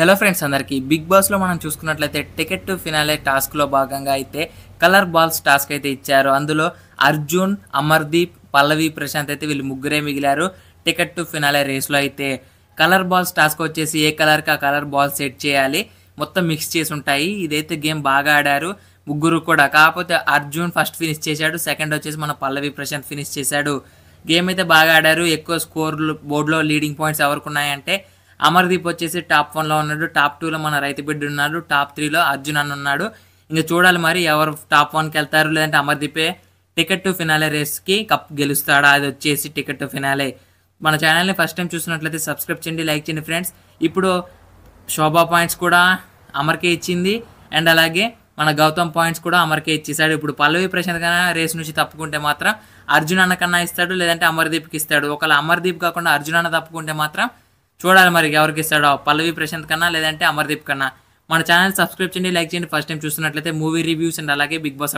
hello friends అందరికీ big బాస్లో మనం చూసుకున్నట్లయితే టికెట్ టు ఫినాలే టాస్క్లో భాగంగా అయితే కలర్ బాల్స్ టాస్క్ అయితే ఇచ్చారు అందులో అర్జున్ అమర్దీప్ పల్లవి ప్రశాంత్ అయితే వీళ్ళు ముగ్గురే మిగిలారు టికెట్ టు ఫినాలే రేస్లో అయితే కలర్ బాల్స్ టాస్క్ వచ్చేసి ఏ కలర్కి ఆ కలర్ బాల్స్ సెట్ చేయాలి మొత్తం మిక్స్ చేసి ఉంటాయి ఇదైతే గేమ్ బాగా ఆడారు ముగ్గురు కూడా కాకపోతే అర్జున్ ఫస్ట్ ఫినిష్ చేశాడు సెకండ్ వచ్చేసి మన పల్లవి ప్రశాంత్ ఫినిష్ చేశాడు గేమ్ అయితే బాగా ఆడారు ఎక్కువ స్కోర్లు బోర్డులో లీడింగ్ పాయింట్స్ ఎవరికి ఉన్నాయంటే అమర్దీప్ వచ్చేసి టాప్ వన్లో ఉన్నాడు టాప్ టూలో మన రైతు బిడ్డ ఉన్నాడు టాప్ త్రీలో అర్జున్ అన్న ఉన్నాడు ఇంకా చూడాలి మరి ఎవరు టాప్ వన్కి వెళ్తారు లేదంటే అమర్దీపే టికెట్ టు ఫినాలే రేస్కి కప్ గెలుస్తాడా అది వచ్చేసి టికెట్ టు ఫినాలే మన ఛానల్ని ఫస్ట్ టైం చూసినట్లయితే సబ్స్క్రైబ్ చేయండి లైక్ చేయండి ఫ్రెండ్స్ ఇప్పుడు శోభా పాయింట్స్ కూడా అమర్కే ఇచ్చింది అండ్ అలాగే మన గౌతమ్ పాయింట్స్ కూడా అమర్కే ఇచ్చేసాడు ఇప్పుడు పల్లవి ప్రశాంత్ కన్నా రేస్ నుంచి తప్పుకుంటే మాత్రం అర్జున్ అన్న కన్నా ఇస్తాడు లేదంటే అమర్దీప్కి ఇస్తాడు ఒకవేళ అమర్దీప్ కాకుండా అర్జున్ అన్న తప్పుకుంటే మాత్రం చూడాలి మరి ఎవరికి ఇస్తాడో పల్లవి ప్రశాంత్ కన్నా లేదంటే అమర్దీప్ కన్నా మన ఛానల్ సబ్స్క్రైబ్ చేయండి లైక్ చేయండి ఫస్ట్ టైం చూస్తున్నట్లయితే మూవీ రివ్యూస్ అండ్ అలాగే బిగ్ బాస్